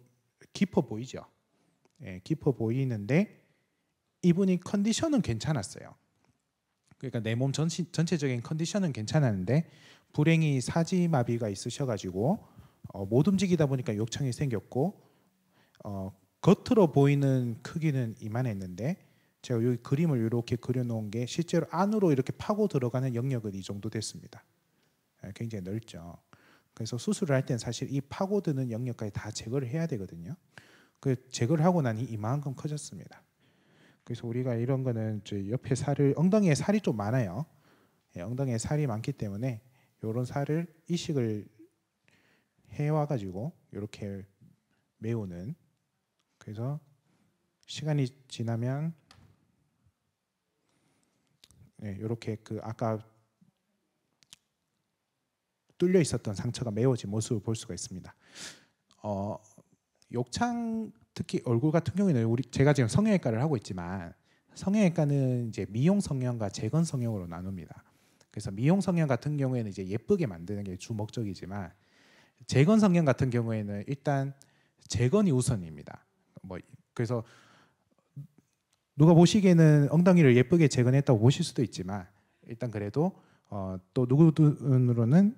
깊어 보이죠. 예, 깊어 보이는데 이분이 컨디션은 괜찮았어요. 그러니까 내 몸 전체적인 컨디션은 괜찮았는데 불행히 사지마비가 있으셔가지고 어, 못 움직이다 보니까 욕창이 생겼고 어, 겉으로 보이는 크기는 이만했는데 제가 여기 그림을 이렇게 그려놓은 게 실제로 안으로 이렇게 파고 들어가는 영역은 이 정도 됐습니다. 예, 굉장히 넓죠. 그래서 수술을 할때 사실 이 파고드는 영역까지 다 제거를 해야 되거든요. 그 제거를 하고 나니 이만큼 커졌습니다. 그래서 우리가 이런 거는 옆에 살을 엉덩이에 살이 좀 많아요. 예, 엉덩이에 살이 많기 때문에 이런 살을 이식을 해와 가지고 이렇게 메우는 그래서 시간이 지나면 이렇게 예, 그 아까 뚫려 있었던 상처가 메워진 모습을 볼 수가 있습니다. 어, 욕창 특히 얼굴 같은 경우에는 우리 제가 지금 성형외과를 하고 있지만 성형외과는 이제 미용 성형과 재건 성형으로 나눕니다. 그래서 미용 성형 같은 경우에는 이제 예쁘게 만드는 게 주목적이지만 재건 성형 같은 경우에는 일단 재건이 우선입니다. 뭐 그래서 누가 보시기에는 엉덩이를 예쁘게 재건했다고 보실 수도 있지만 일단 그래도 어, 또 누구 눈으로는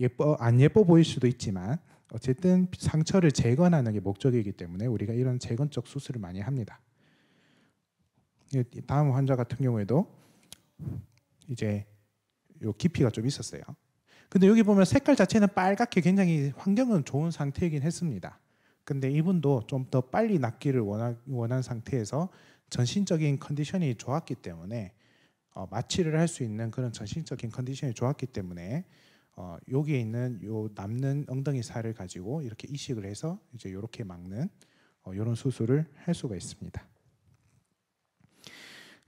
예뻐 안 예뻐 보일 수도 있지만 어쨌든 상처를 재건하는 게 목적이기 때문에 우리가 이런 재건적 수술을 많이 합니다. 예, 다음 환자 같은 경우에도 이제 요 깊이가 좀 있었어요. 근데 여기 보면 색깔 자체는 빨갛게 굉장히 환경은 좋은 상태이긴 했습니다. 근데 이분도 좀 더 빨리 낫기를 원 원한 상태에서 전신적인 컨디션이 좋았기 때문에 어, 마취를 할 수 있는 그런 전신적인 컨디션이 좋았기 때문에 어, 여기에 있는 요 남는 엉덩이 살을 가지고 이렇게 이식을 해서 이제 이렇게 막는 이런 어, 수술을 할 수가 있습니다.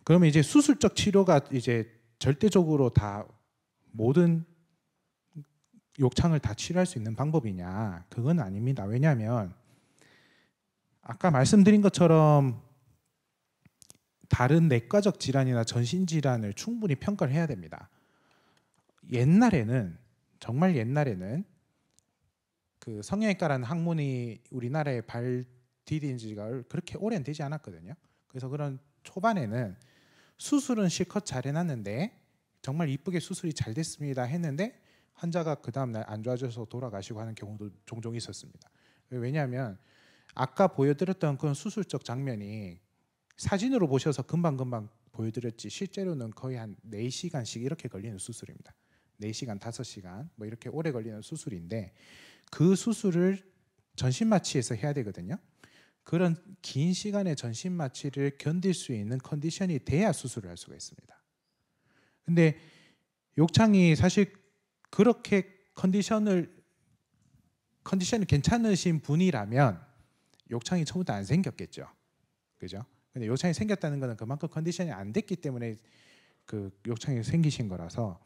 그러면 이제 수술적 치료가 이제 절대적으로 다 모든 욕창을 다 치료할 수 있는 방법이냐? 그건 아닙니다. 왜냐하면 아까 말씀드린 것처럼 다른 내과적 질환이나 전신 질환을 충분히 평가를 해야 됩니다. 옛날에는 정말 옛날에는 그 성형외과라는 학문이 우리나라에 발디딘 지가 그렇게 오래는 되지 않았거든요. 그래서 그런 초반에는 수술은 실컷 잘 해놨는데 정말 이쁘게 수술이 잘 됐습니다 했는데 환자가 그 다음날 안 좋아져서 돌아가시고 하는 경우도 종종 있었습니다. 왜냐하면 아까 보여드렸던 그런 수술적 장면이 사진으로 보셔서 금방금방 보여드렸지 실제로는 거의 한 네시간씩 이렇게 걸리는 수술입니다. 4시간, 5시간 뭐 이렇게 오래 걸리는 수술인데 그 수술을 전신 마취에서 해야 되거든요. 그런 긴 시간의 전신 마취를 견딜 수 있는 컨디션이 돼야 수술을 할 수가 있습니다. 근데 욕창이 사실 그렇게 컨디션을 컨디션이 괜찮으신 분이라면 욕창이 처음부터 안 생겼겠죠. 그죠? 근데 욕창이 생겼다는 것은 그만큼 컨디션이 안 됐기 때문에 그 욕창이 생기신 거라서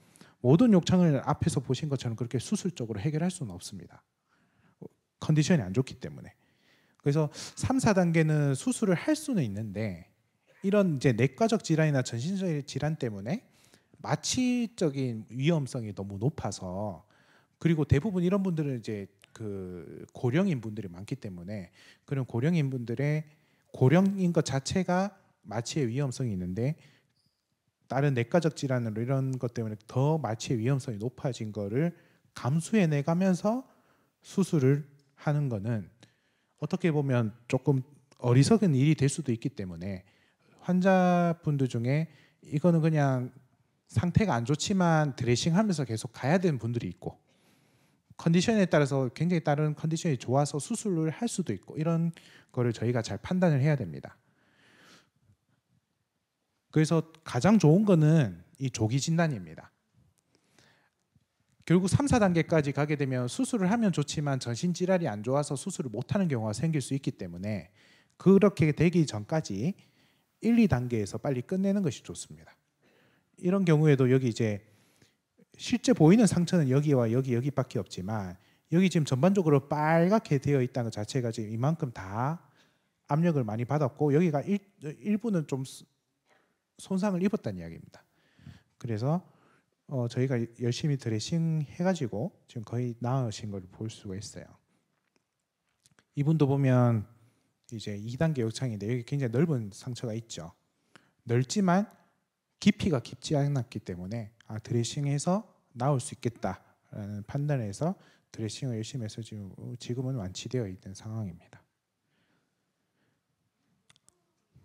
모든 욕창을 앞에서 보신 것처럼 그렇게 수술적으로 해결할 수는 없습니다. 컨디션이 안 좋기 때문에. 그래서 3, 4단계는 수술을 할 수는 있는데 이런 이제 내과적 질환이나 전신적 질환 때문에 마취적인 위험성이 너무 높아서 그리고 대부분 이런 분들은 이제 그 고령인 분들이 많기 때문에 그런 고령인 분들의 고령인 것 자체가 마취의 위험성이 있는데 다른 내과적 질환으로 이런 것 때문에 더 마취의 위험성이 높아진 거를 감수해내 가면서 수술을 하는 거는 어떻게 보면 조금 어리석은 일이 될 수도 있기 때문에 환자분들 중에 이거는 그냥 상태가 안 좋지만 드레싱하면서 계속 가야 되는 분들이 있고 컨디션에 따라서 굉장히 다른 컨디션이 좋아서 수술을 할 수도 있고 이런 거를 저희가 잘 판단을 해야 됩니다. 그래서 가장 좋은 거는 이 조기 진단입니다. 결국 3, 4단계까지 가게 되면 수술을 하면 좋지만 전신 질환이 안 좋아서 수술을 못 하는 경우가 생길 수 있기 때문에 그렇게 되기 전까지 1, 2단계에서 빨리 끝내는 것이 좋습니다. 이런 경우에도 여기 이제 실제 보이는 상처는 여기와 여기 여기밖에 없지만 여기 지금 전반적으로 빨갛게 되어 있다는 것 자체가 지금 이만큼 다 압력을 많이 받았고 여기가 일, 일부는 좀 손상을 입었다는 이야기입니다. 그래서 어, 저희가 열심히 드레싱 해가지고 지금 거의 나으신 걸 볼 수가 있어요. 이분도 보면 이제 2단계 욕창인데 여기 굉장히 넓은 상처가 있죠. 넓지만 깊이가 깊지 않았기 때문에 아 드레싱해서 나올 수 있겠다라는 판단에서 드레싱을 열심히 해서 지금 어, 은 완치되어 있는 상황입니다.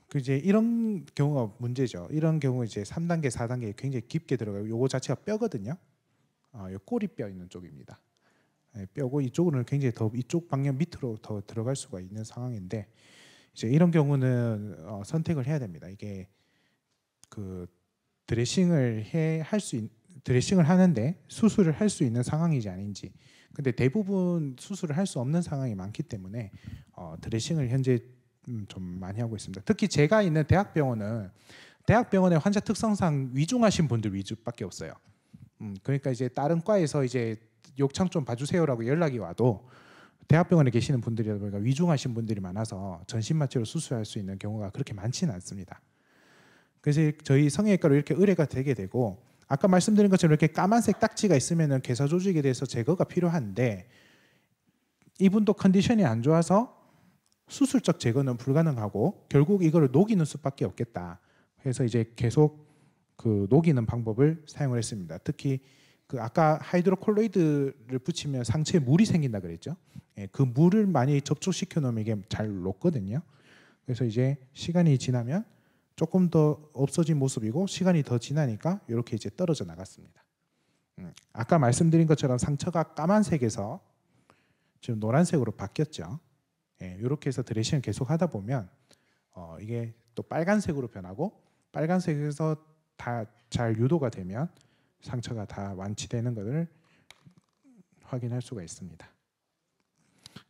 그 이제 이런 경우가 문제죠. 이런 경우 이제 3단계, 4단계 굉장히 깊게 들어가요. 요거 자체가 뼈거든요. 아, 요 꼬리뼈 있는 쪽입니다. 예, 뼈고 이쪽으로는 굉장히 더 이쪽 방향 밑으로 더 들어갈 수가 있는 상황인데 이제 이런 경우는 어, 선택을 해야 됩니다. 이게 그 드레싱을 해 할 수 드레싱을 하는데 수술을 할 수 있는 상황이지 아닌지. 근데 대부분 수술을 할 수 없는 상황이 많기 때문에 어, 드레싱을 현재 음, 좀 많이 하고 있습니다. 특히 제가 있는 대학병원은 대학병원의 환자 특성상 위중하신 분들 위주밖에 없어요. 음, 그러니까 이제 다른 과에서 이제 욕창 좀 봐주세요라고 연락이 와도 대학병원에 계시는 분들이다 보니까 위중하신 분들이 많아서 전신마취로 수술할 수 있는 경우가 그렇게 많지는 않습니다. 그래서 저희 성형외과로 이렇게 의뢰가 되게 되고 아까 말씀드린 것처럼 이렇게 까만색 딱지가 있으면은 괴사 조직에 대해서 제거가 필요한데 이분도 컨디션이 안 좋아서 수술적 제거는 불가능하고 결국 이거를 녹이는 수밖에 없겠다. 그래서 이제 계속 그 녹이는 방법을 사용을 했습니다. 특히 그 아까 하이드로콜로이드를 붙이면 상체에 물이 생긴다 그랬죠. 예, 그 물을 많이 접촉시켜 놓으면 이게 잘 녹거든요. 그래서 이제 시간이 지나면 조금 더 없어진 모습이고 시간이 더 지나니까 이렇게 이제 떨어져 나갔습니다. 음, 아까 말씀드린 것처럼 상처가 까만색에서 지금 노란색으로 바뀌었죠. 예, 이렇게 해서 드레싱을 계속 하다 보면 어, 이게 또 빨간색으로 변하고 빨간색에서 다 잘 유도가 되면 상처가 다 완치되는 것을 확인할 수가 있습니다.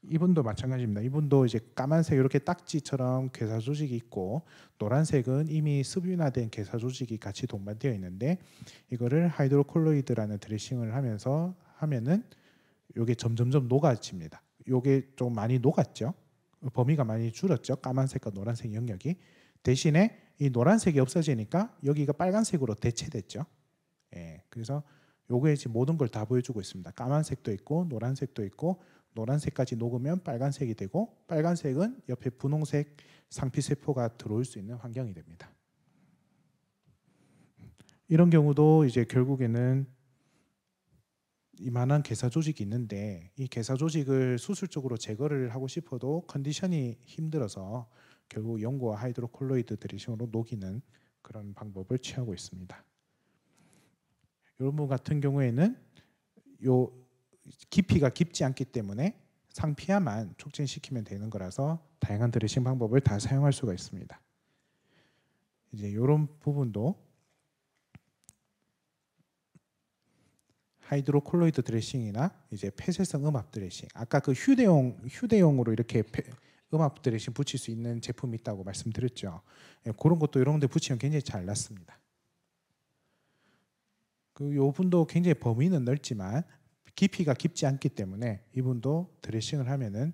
이분도 마찬가지입니다. 이분도 이제 까만색 이렇게 딱지처럼 괴사 조직이 있고 노란색은 이미 습윤화된 괴사 조직이 같이 동반되어 있는데 이거를 하이드로콜로이드라는 드레싱을 하면서 하면은 이게 점점점 녹아집니다. 요게 좀 많이 녹았죠. 범위가 많이 줄었죠. 까만색과 노란색 영역이. 대신에 이 노란색이 없어지니까 여기가 빨간색으로 대체됐죠. 예, 그래서 요게 지금 모든 걸 다 보여주고 있습니다. 까만색도 있고 노란색도 있고 노란색까지 녹으면 빨간색이 되고 빨간색은 옆에 분홍색 상피세포가 들어올 수 있는 환경이 됩니다. 이런 경우도 이제 결국에는 이만한 개사 조직이 있는데 이 개사 조직을 수술적으로 제거를 하고 싶어도 컨디션이 힘들어서 결국 연고와 하이드로콜로이드 드레싱으로 녹이는 그런 방법을 취하고 있습니다. 여러분 같은 경우에는 요 깊이가 깊지 않기 때문에 상피야만 촉진시키면 되는 거라서 다양한 드레싱 방법을 다 사용할 수가 있습니다. 이제 이런 부분도 하이드로콜로이드 드레싱이나 이제 폐쇄성 음압 드레싱 아까 그 휴대용 휴대용으로 이렇게 폐, 음압 드레싱 붙일 수 있는 제품이 있다고 말씀드렸죠. 예, 그런 것도 이런 데 붙이면 굉장히 잘 났습니다. 그 요분도 굉장히 범위는 넓지만 깊이가 깊지 않기 때문에 이분도 드레싱을 하면은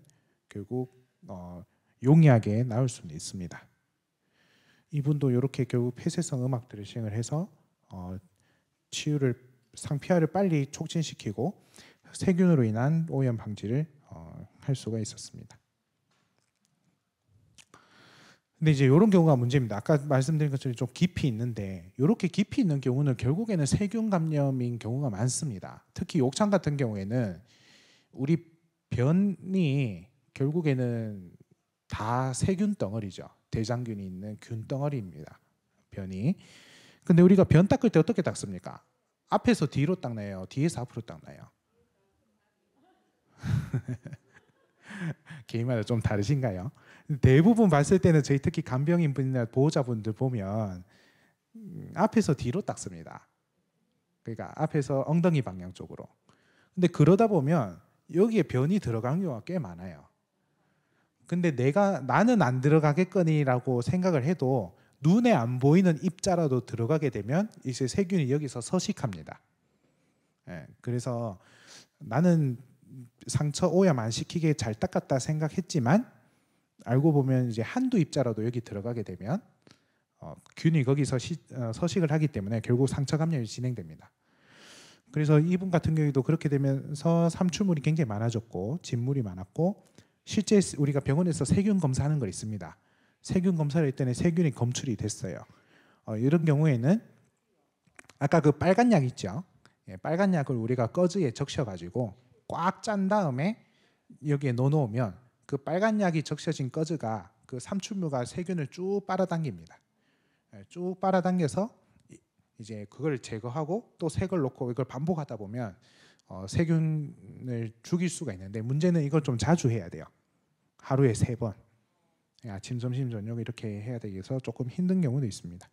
결국 어, 용이하게 나올 수는 있습니다. 이분도 이렇게 결국 폐쇄성 음악 드레싱을 해서 어, 치유를 상피화를 빨리 촉진시키고 세균으로 인한 오염 방지를 어, 할 수가 있었습니다. 근데 이제 이런 경우가 문제입니다. 아까 말씀드린 것처럼 좀 깊이 있는데 이렇게 깊이 있는 경우는 결국에는 세균 감염인 경우가 많습니다. 특히 욕창 같은 경우에는 우리 변이 결국에는 다 세균 덩어리죠. 대장균이 있는 균 덩어리입니다. 변이. 근데 우리가 변 닦을 때 어떻게 닦습니까? 앞에서 뒤로 닦 나요. 뒤에서 앞으로 닦 나요. 개인마다 [laughs] 좀 다르신가요? 대부분 봤을 때는 저희 특히 간병인 분이나 보호자분들 보면 음, 앞에서 뒤로 닦습니다 그러니까 앞에서 엉덩이 방향 쪽으로. 근데 그러다 보면 여기에 변이 들어간 경우가 꽤 많아요. 근데 내가 나는 안 들어가겠거니라고 생각을 해도 눈에 안 보이는 입자라도 들어가게 되면 이제 세균이 여기서 서식합니다. 예, 그래서 나는 상처 오염 안 시키게 잘 닦았다 생각했지만 알고 보면 이제 한두 입자라도 여기 들어가게 되면 어, 균이 거기서 시, 어, 서식을 하기 때문에 결국 상처 감염이 진행됩니다. 그래서 이분 같은 경우도 그렇게 되면서 삼출물이 굉장히 많아졌고 진물이 많았고 실제 우리가 병원에서 세균 검사하는 걸 있습니다. 세균 검사를 했더니 세균이 검출이 됐어요. 어, 이런 경우에는 아까 그 빨간 약 있죠. 예, 빨간 약을 우리가 꺼즈에 적셔가지고 꽉 짠 다음에 여기에 넣어놓으면 그 빨간 약이 적셔진 꺼즈가그삼출무가 세균을 쭉 빨아당깁니다. 예, 쭉 빨아당겨서 이제 그걸 제거하고 또 색을 놓고 이걸 반복하다 보면 어, 세균을 죽일 수가 있는데 문제는 이걸 좀 자주 해야 돼요. 하루에 세 번. 예, 아침, 점심, 저녁 이렇게 해야 되겠서 조금 힘든 경우도 있습니다.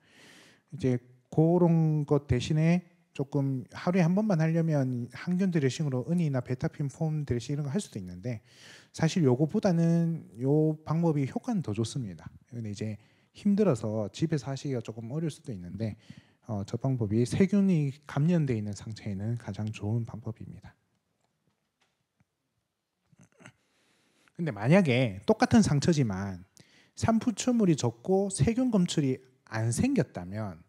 이제 그런 것 대신에 조금 하루에 한 번만 하려면 항균 드레싱으로 은이나 베타핀 폼 드레싱 이런 거 할 수도 있는데 사실 요거보다는 요 방법이 효과는 더 좋습니다. 근데 이제 힘들어서 집에서 하시기가 조금 어려울 수도 있는데 어, 저 방법이 세균이 감염되어 있는 상태에는 가장 좋은 방법입니다. 근데 만약에 똑같은 상처지만 산부추물이 적고 세균 검출이 안 생겼다면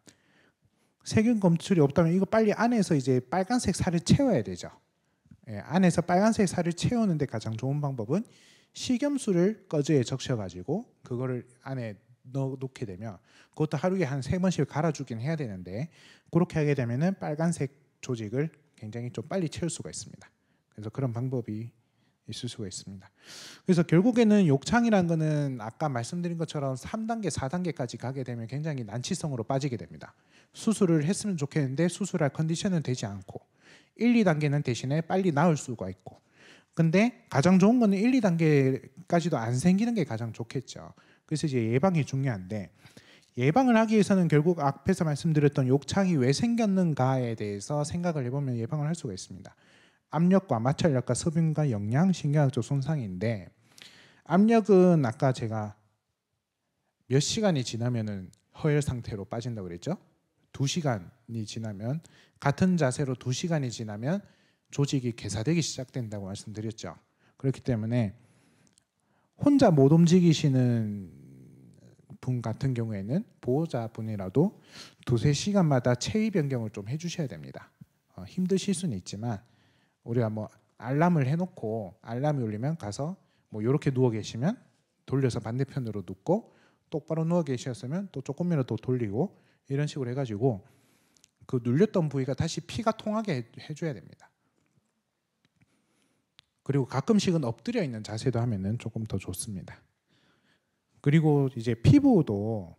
세균 검출이 없다면 이거 빨리 안에서 이제 빨간색 살을 채워야 되죠. 예, 안에서 빨간색 살을 채우는데 가장 좋은 방법은 식염수를 꺼즈에 적셔가지고 그거를 안에 넣어 놓게 되면 그것도 하루에 한 세 번씩 갈아주긴 해야 되는데 그렇게 하게 되면은 빨간색 조직을 굉장히 좀 빨리 채울 수가 있습니다. 그래서 그런 방법이 있을 수가 있습니다. 그래서 결국에는 욕창이라는 것은 아까 말씀드린 것처럼 3단계, 4단계까지 가게 되면 굉장히 난치성으로 빠지게 됩니다. 수술을 했으면 좋겠는데 수술할 컨디션은 되지 않고 1, 2단계는 대신에 빨리 나을 수가 있고 근데 가장 좋은 거는 1, 2단계까지도 안 생기는 게 가장 좋겠죠. 그래서 이제 예방이 중요한데 예방을 하기 위해서는 결국 앞에서 말씀드렸던 욕창이 왜 생겼는가에 대해서 생각을 해보면 예방을 할 수가 있습니다. 압력과 마찰력과 섭용과 영양 신경학적 손상인데 압력은 아까 제가 몇 시간이 지나면은 허혈 상태로 빠진다고 그랬죠? 두시간이 지나면 같은 자세로 두시간이 지나면 조직이 괴사되기 시작된다고 말씀드렸죠. 그렇기 때문에 혼자 못 움직이시는 분 같은 경우에는 보호자분이라도 두세 시간마다 체위 변경을 좀 해주셔야 됩니다. 어, 힘드실 수는 있지만 우리가 뭐 알람을 해놓고 알람이 울리면 가서 뭐 이렇게 누워 계시면 돌려서 반대편으로 눕고 똑바로 누워 계셨으면 또 조금이라도 돌리고 이런 식으로 해가지고 그 눌렸던 부위가 다시 피가 통하게 해줘야 됩니다. 그리고 가끔씩은 엎드려 있는 자세도 하면은 조금 더 좋습니다. 그리고 이제 피부도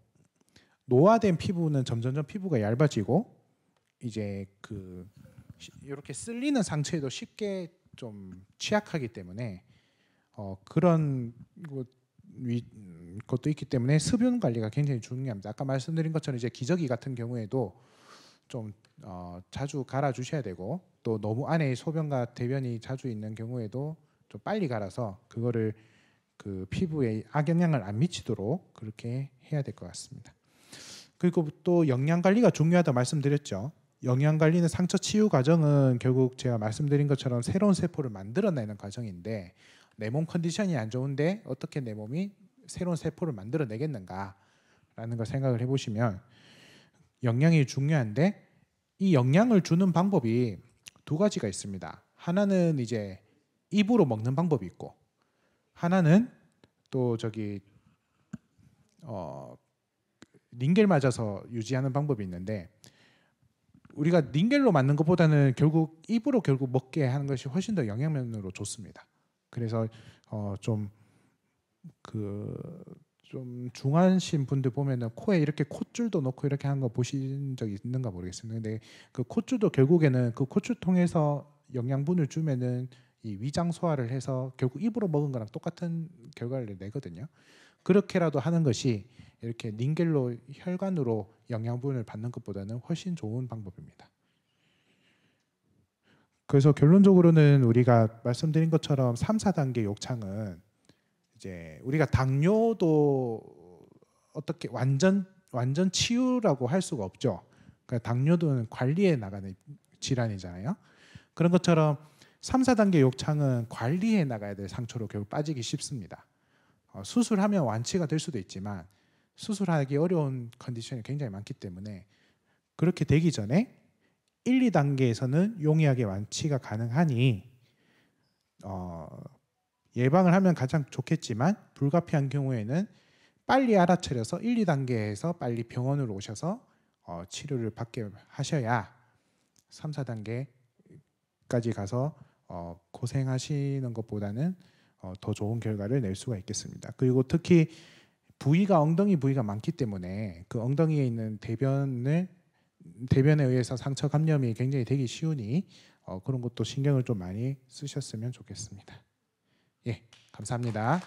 노화된 피부는 점점점 피부가 얇아지고 이제 그 이렇게 쓸리는 상처에도 쉽게 좀 취약하기 때문에 어, 그런 것, 위, 것도 있기 때문에 수윤 관리가 굉장히 중요합니다. 아까 말씀드린 것처럼 이제 기저귀 같은 경우에도 좀 어, 자주 갈아 주셔야 되고 또 너무 안에 소변과 대변이 자주 있는 경우에도 좀 빨리 갈아서 그거를 그 피부에 악영향을 안 미치도록 그렇게 해야 될 것 같습니다. 그리고 또 영양 관리가 중요하다 말씀드렸죠. 영양 관리는 상처 치유 과정은 결국 제가 말씀드린 것처럼 새로운 세포를 만들어내는 과정인데 내 몸 컨디션이 안 좋은데 어떻게 내 몸이 새로운 세포를 만들어내겠는가라는 걸 생각을 해보시면 영양이 중요한데 이 영양을 주는 방법이 두 가지가 있습니다. 하나는 이제 입으로 먹는 방법이 있고 하나는 또 저기 어 링겔 맞아서 유지하는 방법이 있는데 우리가 링겔로 맞는 것보다는 결국 입으로 결국 먹게 하는 것이 훨씬 더 영양면으로 좋습니다. 그래서 어좀그 좀중한신 분들 보면은 코에 이렇게 콧줄도 넣고 이렇게 하는 거 보신 적이 있는가 모르겠습니다. 근데 그 콧줄도 결국에는 그 콧줄 통해서 영양분을 주면은 이 위장 소화를 해서 결국 입으로 먹은 거랑 똑같은 결과를 내거든요. 그렇게라도 하는 것이 이렇게 링겔로 혈관으로 영양분을 받는 것보다는 훨씬 좋은 방법입니다. 그래서 결론적으로는 우리가 말씀드린 것처럼 3, 4단계 욕창은 이제 우리가 당뇨도 어떻게 완전 완전 치유라고 할 수가 없죠. 그러니까 당뇨도는 관리에 나가는 질환이잖아요. 그런 것처럼 3, 4단계 욕창은 관리해 나가야 될 상처로 결국 빠지기 쉽습니다. 어, 수술하면 완치가 될 수도 있지만 수술하기 어려운 컨디션이 굉장히 많기 때문에 그렇게 되기 전에 1, 2단계에서는 용이하게 완치가 가능하니 어, 예방을 하면 가장 좋겠지만 불가피한 경우에는 빨리 알아차려서 1, 2단계에서 빨리 병원으로 오셔서 어, 치료를 받게 하셔야 3, 4단계까지 가서 어, 고생하시는 것보다는 어, 더 좋은 결과를 낼 수가 있겠습니다. 그리고 특히 부위가 엉덩이 부위가 많기 때문에 그 엉덩이에 있는 대변을 대변에 의해서 상처 감염이 굉장히 되기 쉬우니 어, 그런 것도 신경을 좀 많이 쓰셨으면 좋겠습니다. 예, 감사합니다.